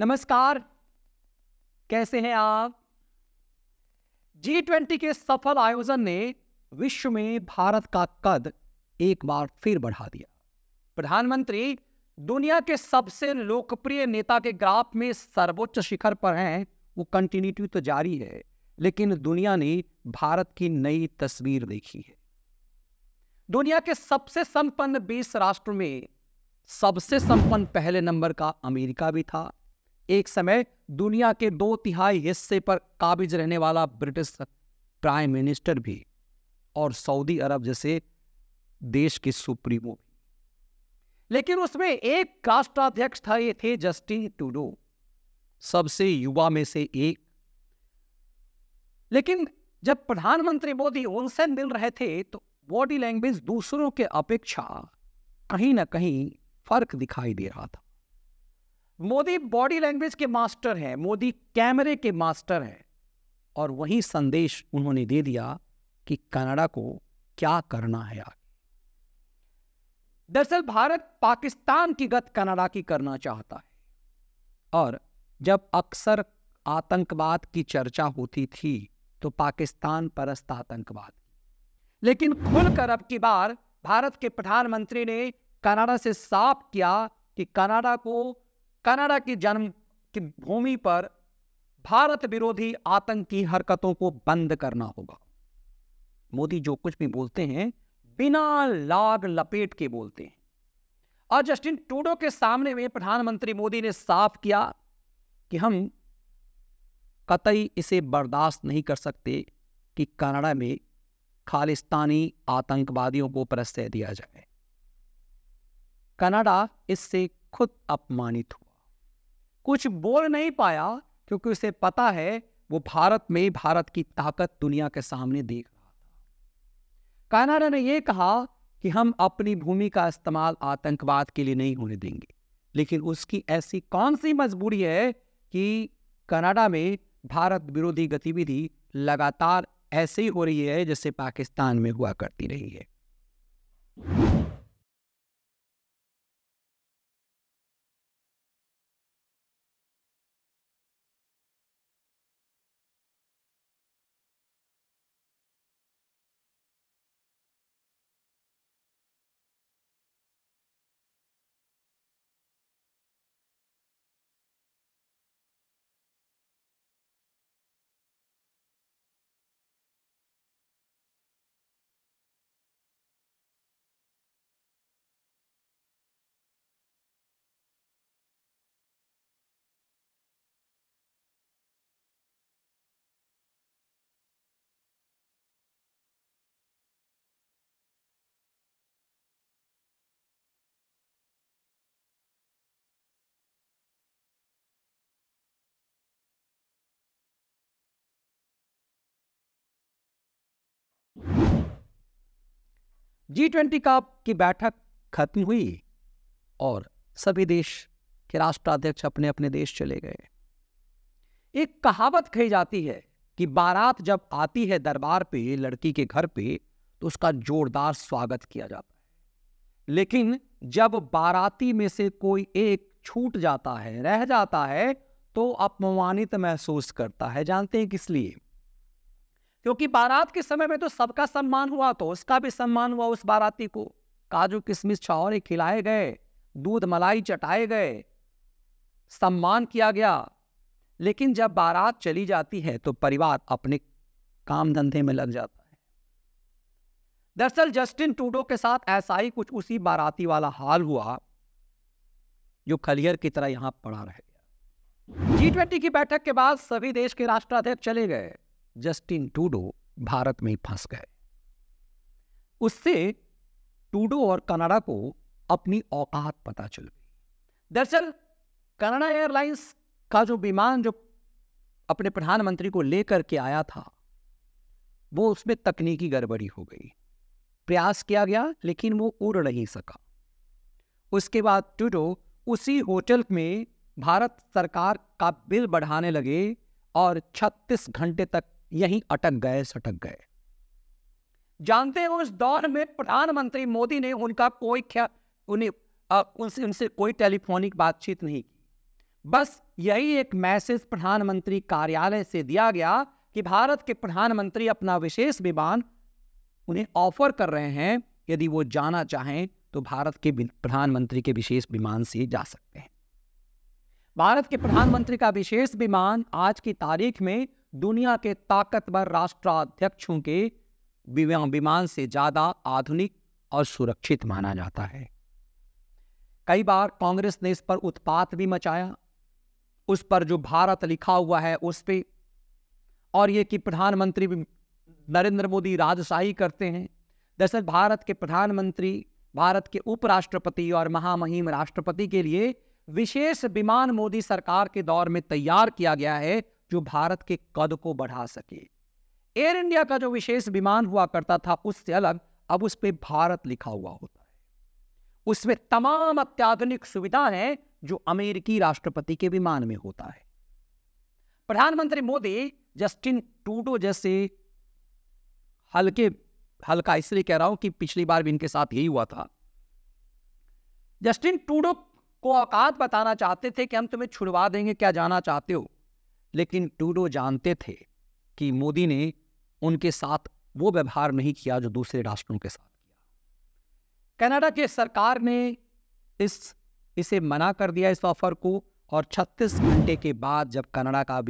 नमस्कार कैसे हैं आप जी ट्वेंटी के सफल आयोजन ने विश्व में भारत का कद एक बार फिर बढ़ा दिया प्रधानमंत्री दुनिया के सबसे लोकप्रिय नेता के ग्राफ में सर्वोच्च शिखर पर हैं वो कंटिन्यूटी तो जारी है लेकिन दुनिया ने भारत की नई तस्वीर देखी है दुनिया के सबसे संपन्न 20 राष्ट्र में सबसे संपन्न पहले नंबर का अमेरिका भी था एक समय दुनिया के दो तिहाई हिस्से पर काबिज रहने वाला ब्रिटिश प्राइम मिनिस्टर भी और सऊदी अरब जैसे देश के सुप्रीमो भी लेकिन उसमें एक राष्ट्राध्यक्ष था ये थे जस्टिन टूडो सबसे युवा में से एक लेकिन जब प्रधानमंत्री मोदी उनसे मिल रहे थे तो बॉडी लैंग्वेज दूसरों के अपेक्षा कहीं ना कहीं फर्क दिखाई दे रहा था मोदी बॉडी लैंग्वेज के मास्टर हैं मोदी कैमरे के मास्टर हैं और वही संदेश उन्होंने दे दिया कि कनाडा को क्या करना है आगे दरअसल भारत पाकिस्तान की गत कनाडा की करना चाहता है और जब अक्सर आतंकवाद की चर्चा होती थी तो पाकिस्तान परस्त आतंकवाद लेकिन खुलकर अब की बार भारत के प्रधानमंत्री ने कनाडा से साफ किया कि कनाडा को कनाडा की जन्म की भूमि पर भारत विरोधी आतंकी हरकतों को बंद करना होगा मोदी जो कुछ भी बोलते हैं बिना लाग लपेट के बोलते हैं और जस्टिन टूडो के सामने में प्रधानमंत्री मोदी ने साफ किया कि हम कतई इसे बर्दाश्त नहीं कर सकते कि कनाडा में खालिस्तानी आतंकवादियों को प्रश्रय दिया जाए कनाडा इससे खुद अपमानित हुआ कुछ बोल नहीं पाया क्योंकि उसे पता है वो भारत में भारत की ताकत दुनिया के सामने देख रहा था कानाडा ने यह कहा कि हम अपनी भूमि का इस्तेमाल आतंकवाद के लिए नहीं होने देंगे लेकिन उसकी ऐसी कौन सी मजबूरी है कि कनाडा में भारत विरोधी गतिविधि लगातार ऐसे ही हो रही है जैसे पाकिस्तान में हुआ करती रही है जी ट्वेंटी का की बैठक खत्म हुई और सभी देश के राष्ट्राध्यक्ष अपने अपने देश चले गए एक कहावत कही जाती है कि बारात जब आती है दरबार पे लड़की के घर पे तो उसका जोरदार स्वागत किया जाता है लेकिन जब बाराती में से कोई एक छूट जाता है रह जाता है तो अपमानित महसूस करता है जानते हैं किस लिए क्योंकि बारात के समय में तो सबका सम्मान हुआ तो उसका भी सम्मान हुआ उस बाराती को काजू किशमिश छावरे खिलाए गए दूध मलाई चटाए गए सम्मान किया गया लेकिन जब बारात चली जाती है तो परिवार अपने काम धंधे में लग जाता है दरअसल जस्टिन टूडो के साथ ऐसा ही कुछ उसी बाराती वाला हाल हुआ जो खलियर की तरह यहां पड़ा रह गया जी ट्वेंटी की बैठक के बाद सभी देश के राष्ट्राध्यक्ष चले गए जस्टिन टूडो भारत में फंस गए उससे टूडो और कनाडा को अपनी औकात पता चल गई दरअसल कनाडा एयरलाइंस का जो विमान जो अपने प्रधानमंत्री को लेकर के आया था वो उसमें तकनीकी गड़बड़ी हो गई प्रयास किया गया लेकिन वो उड़ नहीं सका उसके बाद टूडो उसी होटल में भारत सरकार का बिल बढ़ाने लगे और 36 घंटे तक यहीं अटक गए सटक गए जानते हैं उस दौर में प्रधानमंत्री मोदी ने उनका कोई ख्या उन्हें उनसे उनसे कोई टेलीफोनिक बातचीत नहीं की बस यही एक मैसेज प्रधानमंत्री कार्यालय से दिया गया कि भारत के प्रधानमंत्री अपना विशेष विमान उन्हें ऑफर कर रहे हैं यदि वो जाना चाहें तो भारत के प्रधानमंत्री के विशेष विमान से जा सकते हैं भारत के प्रधानमंत्री का विशेष विमान आज की तारीख में दुनिया के ताकतवर राष्ट्राध्यक्षों के विमान से ज़्यादा आधुनिक और सुरक्षित माना जाता है कई बार कांग्रेस ने इस पर उत्पात भी मचाया उस पर जो भारत लिखा हुआ है उस पर और ये कि प्रधानमंत्री नरेंद्र मोदी राजशाही करते हैं दरअसल भारत के प्रधानमंत्री भारत के उपराष्ट्रपति और महामहिम राष्ट्रपति के लिए विशेष विमान मोदी सरकार के दौर में तैयार किया गया है जो भारत के कद को बढ़ा सके एयर इंडिया का जो विशेष विमान हुआ करता था उससे अलग अब उस पर भारत लिखा हुआ होता है उसमें तमाम अत्याधुनिक सुविधा है जो अमेरिकी राष्ट्रपति के विमान में होता है प्रधानमंत्री मोदी जस्टिन टूडो जैसे हल्के हल्का इसलिए कह रहा हूं कि पिछली बार भी इनके साथ यही हुआ था जस्टिन टूडो को औकात बताना चाहते थे कि हम तुम्हें छुड़वा देंगे क्या जाना चाहते हो लेकिन टूडो जानते थे कि मोदी ने उनके साथ वो व्यवहार नहीं किया जो दूसरे राष्ट्रों के साथ किया कनाडा के सरकार ने इस इसे मना कर दिया इस ऑफर को और 36 घंटे के बाद जब कनाडा का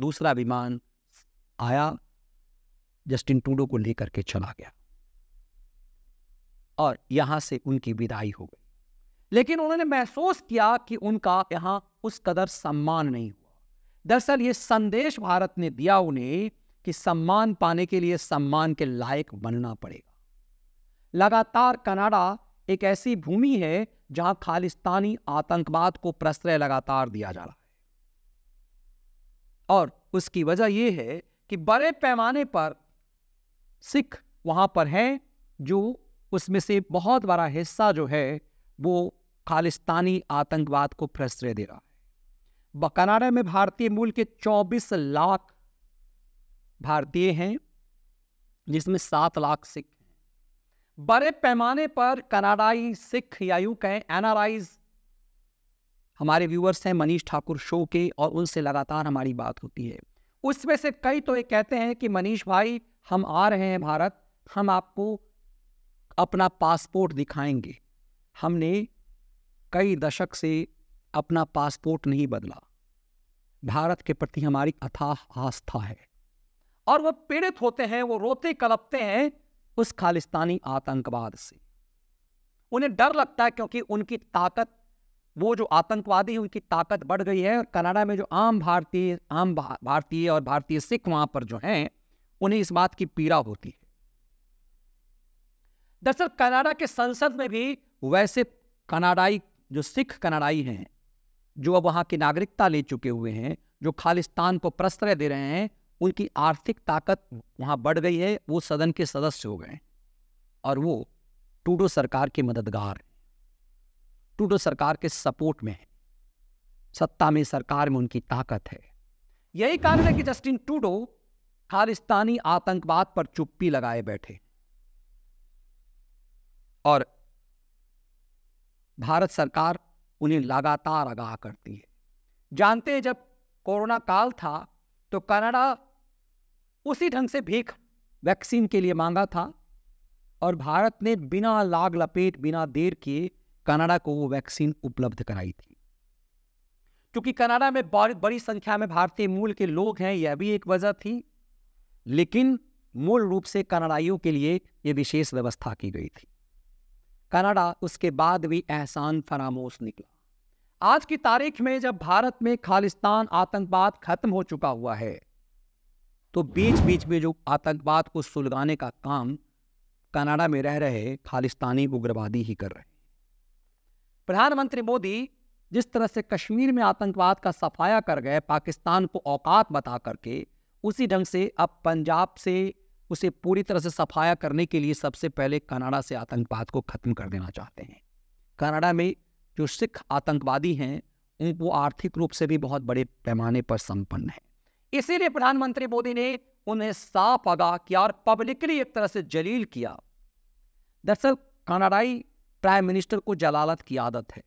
दूसरा विमान आया जस्टिन टूडो को लेकर के चला गया और यहां से उनकी विदाई हो गई लेकिन उन्होंने महसूस किया कि उनका यहां उस कदर सम्मान नहीं हो दरअसल ये संदेश भारत ने दिया उन्हें कि सम्मान पाने के लिए सम्मान के लायक बनना पड़ेगा लगातार कनाडा एक ऐसी भूमि है जहां खालिस्तानी आतंकवाद को प्रश्रय लगातार दिया जा रहा है और उसकी वजह यह है कि बड़े पैमाने पर सिख वहां पर हैं जो उसमें से बहुत बड़ा हिस्सा जो है वो खालिस्तानी आतंकवाद को प्रश्रय दे रहा है कनाडा में भारतीय मूल के 24 लाख भारतीय हैं जिसमें सात लाख सिख हैं बड़े पैमाने पर कनाडाई सिख या यू कहें एनआरआईज हमारे व्यूअर्स हैं मनीष ठाकुर शो के और उनसे लगातार हमारी बात होती है उसमें से कई तो ये कहते हैं कि मनीष भाई हम आ रहे हैं भारत हम आपको अपना पासपोर्ट दिखाएंगे हमने कई दशक से अपना पासपोर्ट नहीं बदला भारत के प्रति हमारी अथाह आस्था है और वह पीड़ित होते हैं वो रोते कलपते हैं उस खालिस्तानी आतंकवाद से उन्हें डर लगता है क्योंकि उनकी ताकत वो जो आतंकवादी है उनकी ताकत बढ़ गई है और कनाडा में जो आम भारतीय आम भारतीय और भारतीय सिख वहां पर जो हैं उन्हें इस बात की पीड़ा होती है दरअसल कनाडा के संसद में भी वैसे कनाडाई जो सिख कनाडाई हैं जो अब वहाँ की नागरिकता ले चुके हुए हैं जो खालिस्तान को प्रश्रय दे रहे हैं उनकी आर्थिक ताकत वहाँ बढ़ गई है वो सदन के सदस्य हो गए और वो टूडो सरकार के मददगार टूडो सरकार के सपोर्ट में है सत्ता में सरकार में उनकी ताकत है यही कारण है कि जस्टिन टूडो खालिस्तानी आतंकवाद पर चुप्पी लगाए बैठे और भारत सरकार उन्हें लगातार आगाह करती है जानते हैं जब कोरोना काल था तो कनाडा उसी ढंग से भीख वैक्सीन के लिए मांगा था और भारत ने बिना लाग लपेट बिना देर किए कनाडा को वो वैक्सीन उपलब्ध कराई थी क्योंकि कनाडा में बहुत बड़ी संख्या में भारतीय मूल के लोग हैं यह भी एक वजह थी लेकिन मूल रूप से कनाडाइयों के लिए ये विशेष व्यवस्था की गई थी कनाडा उसके बाद भी एहसान फरामोश निकला आज की तारीख में जब भारत में खालिस्तान आतंकवाद खत्म हो चुका हुआ है तो बीच बीच में जो आतंकवाद को सुलगाने का काम कनाडा में रह रहे खालिस्तानी उग्रवादी ही कर रहे प्रधानमंत्री मोदी जिस तरह से कश्मीर में आतंकवाद का सफाया कर गए पाकिस्तान को औकात बता करके उसी ढंग से अब पंजाब से उसे पूरी तरह से सफाया करने के लिए सबसे पहले कनाडा से आतंकवाद को ख़त्म कर देना चाहते हैं कनाडा में जो सिख आतंकवादी हैं वो आर्थिक रूप से भी बहुत बड़े पैमाने पर संपन्न है इसीलिए प्रधानमंत्री मोदी ने उन्हें साफ आगाह किया और पब्लिकली एक तरह से जलील किया दरअसल कनाडाई प्राइम मिनिस्टर को जलालत की आदत है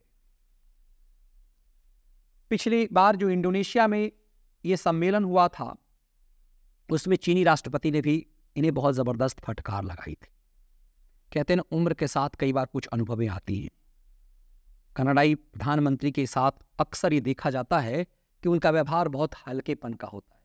पिछली बार जो इंडोनेशिया में ये सम्मेलन हुआ था उसमें चीनी राष्ट्रपति ने भी इन्हें बहुत ज़बरदस्त फटकार लगाई थी कहते हैं उम्र के साथ कई बार कुछ अनुभवें आती हैं कनाडाई प्रधानमंत्री के साथ अक्सर ये देखा जाता है कि उनका व्यवहार बहुत हल्केपन का होता है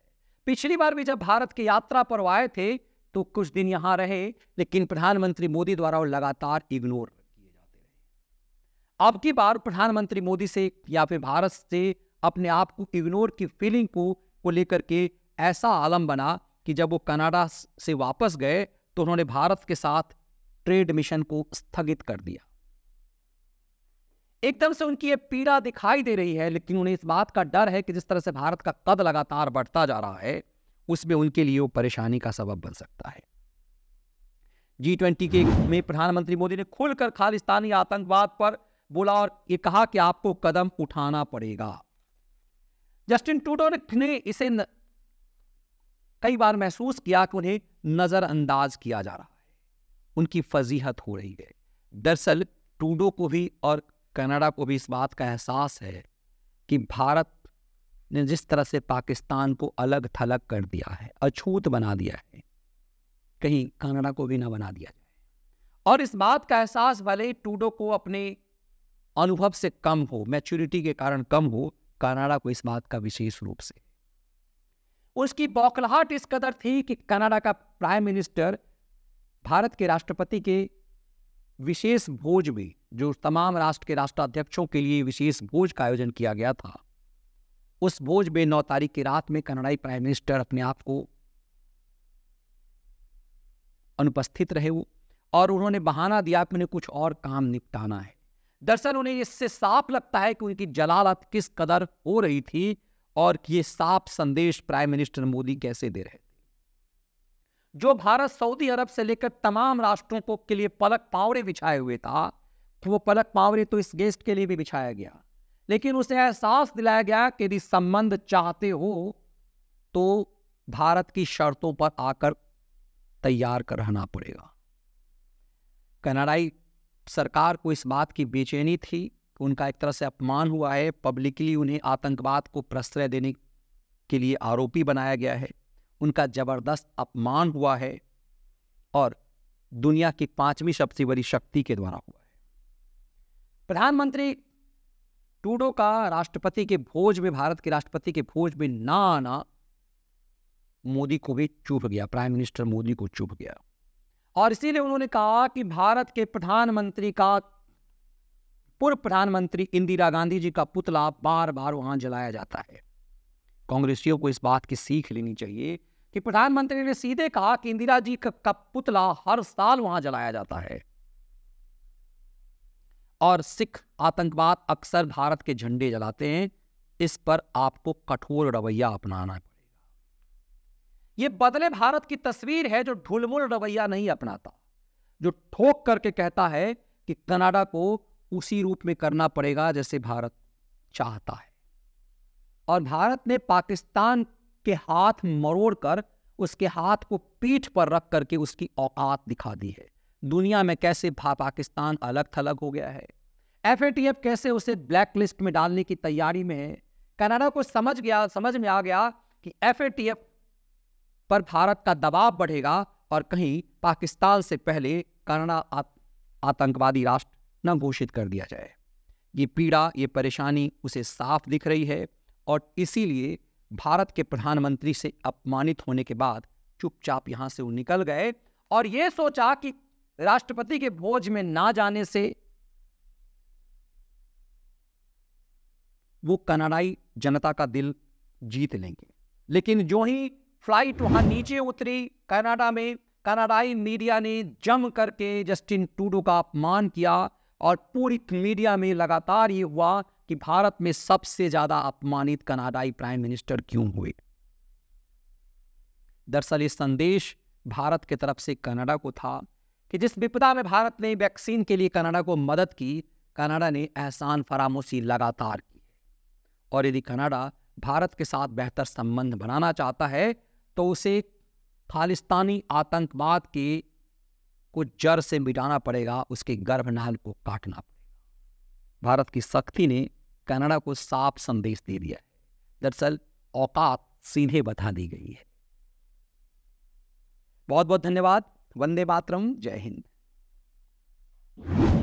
पिछली बार भी जब भारत की यात्रा पर आए थे तो कुछ दिन यहाँ रहे लेकिन प्रधानमंत्री मोदी द्वारा वो लगातार इग्नोर किए जाते रहे अब की बार प्रधानमंत्री मोदी से या फिर भारत से अपने आप को इग्नोर की फीलिंग को को लेकर के ऐसा आलम बना कि जब वो कनाडा से वापस गए तो उन्होंने भारत के साथ ट्रेड मिशन को स्थगित कर दिया एकदम से उनकी ये पीड़ा दिखाई दे रही है लेकिन उन्हें इस बात का डर है कि जिस तरह से भारत का कद लगातार बढ़ता जा रहा है उसमें उनके लिए वो परेशानी का सबब बन सकता है जी ट्वेंटी के में प्रधानमंत्री मोदी ने खुलकर खालिस्तानी आतंकवाद पर बोला और ये कहा कि आपको कदम उठाना पड़ेगा जस्टिन टूडो ने इसे कई बार महसूस किया कि उन्हें नज़रअंदाज किया जा रहा है उनकी फजीहत हो रही है दरअसल टूडो को भी और कनाडा को भी इस बात का एहसास है कि भारत ने जिस तरह से पाकिस्तान को अलग थलग कर दिया है अछूत बना दिया है कहीं कनाडा को भी ना बना दिया जाए और इस बात का एहसास भले टूडो को अपने अनुभव से कम हो मैच्योरिटी के कारण कम हो कनाडा को इस बात का विशेष रूप से उसकी बौखलाहट इस कदर थी कि कनाडा का प्राइम मिनिस्टर भारत के राष्ट्रपति के विशेष भोज में जो तमाम राष्ट्र के राष्ट्राध्यक्षों के लिए विशेष भोज का आयोजन किया गया था उस भोज में नौ तारीख की रात में कनाडाई प्राइम मिनिस्टर अपने आप को अनुपस्थित रहे वो और उन्होंने बहाना दिया कि उन्हें कुछ और काम निपटाना है दरअसल उन्हें इससे साफ लगता है कि उनकी जलालत किस कदर हो रही थी और ये साफ संदेश प्राइम मिनिस्टर मोदी कैसे दे रहे थे जो भारत सऊदी अरब से लेकर तमाम राष्ट्रों को के लिए पलक पावरे बिछाए हुए था तो वो पलक पावरे तो इस गेस्ट के लिए भी बिछाया गया लेकिन उसे एहसास दिलाया गया कि यदि संबंध चाहते हो तो भारत की शर्तों पर आकर तैयार कर रहना पड़ेगा कनाडाई सरकार को इस बात की बेचैनी थी उनका एक तरह से अपमान हुआ है पब्लिकली उन्हें आतंकवाद को प्रश्रय देने के लिए आरोपी बनाया गया है उनका ज़बरदस्त अपमान हुआ है और दुनिया की पांचवी सबसे बड़ी शक्ति के द्वारा हुआ है प्रधानमंत्री टूडो का राष्ट्रपति के भोज में भारत के राष्ट्रपति के भोज में ना आना मोदी को भी चुप गया प्राइम मिनिस्टर मोदी को चुप गया और इसीलिए उन्होंने कहा कि भारत के प्रधानमंत्री का पूर्व प्रधानमंत्री इंदिरा गांधी जी का पुतला बार बार वहां जलाया जाता है कांग्रेसियों को इस बात की सीख लेनी चाहिए कि प्रधानमंत्री ने सीधे कहा कि इंदिरा जी का पुतला हर साल वहां जलाया जाता है और सिख आतंकवाद अक्सर भारत के झंडे जलाते हैं इस पर आपको कठोर रवैया अपनाना पड़ेगा यह बदले भारत की तस्वीर है जो ढुलमुल रवैया नहीं अपनाता जो ठोक करके कहता है कि कनाडा को उसी रूप में करना पड़ेगा जैसे भारत चाहता है और भारत ने पाकिस्तान के हाथ मरोड़कर उसके हाथ को पीठ पर रख करके उसकी औकात दिखा दी है दुनिया में कैसे पाकिस्तान अलग थलग हो गया है एफ कैसे उसे ब्लैक लिस्ट में डालने की तैयारी में है कनाडा को समझ गया समझ में आ गया कि एफ पर भारत का दबाव बढ़ेगा और कहीं पाकिस्तान से पहले कनाडा आतंकवादी राष्ट्र ना घोषित कर दिया जाए ये पीड़ा ये परेशानी उसे साफ दिख रही है और इसीलिए भारत के प्रधानमंत्री से अपमानित होने के बाद चुपचाप यहाँ से वो निकल गए और ये सोचा कि राष्ट्रपति के भोज में ना जाने से वो कनाडाई जनता का दिल जीत लेंगे लेकिन जो ही फ्लाइट वहां नीचे उतरी कनाडा में कनाडाई मीडिया ने जम करके जस्टिन टूडो का अपमान किया और पूरी मीडिया में लगातार ये हुआ कि भारत में सबसे ज्यादा अपमानित कनाडाई प्राइम मिनिस्टर क्यों हुए दरअसल ये संदेश भारत की तरफ से कनाडा को था कि जिस विपदा में भारत ने वैक्सीन के लिए कनाडा को मदद की कनाडा ने एहसान फरामोशी लगातार की और यदि कनाडा भारत के साथ बेहतर संबंध बनाना चाहता है तो उसे खालिस्तानी आतंकवाद के को जड़ से मिटाना पड़ेगा उसके गर्भनाल को काटना पड़ेगा भारत की सख्ती ने कनाडा को साफ संदेश दे दिया है दरअसल औकात सीधे बता दी गई है बहुत बहुत धन्यवाद वंदे मातरम जय हिंद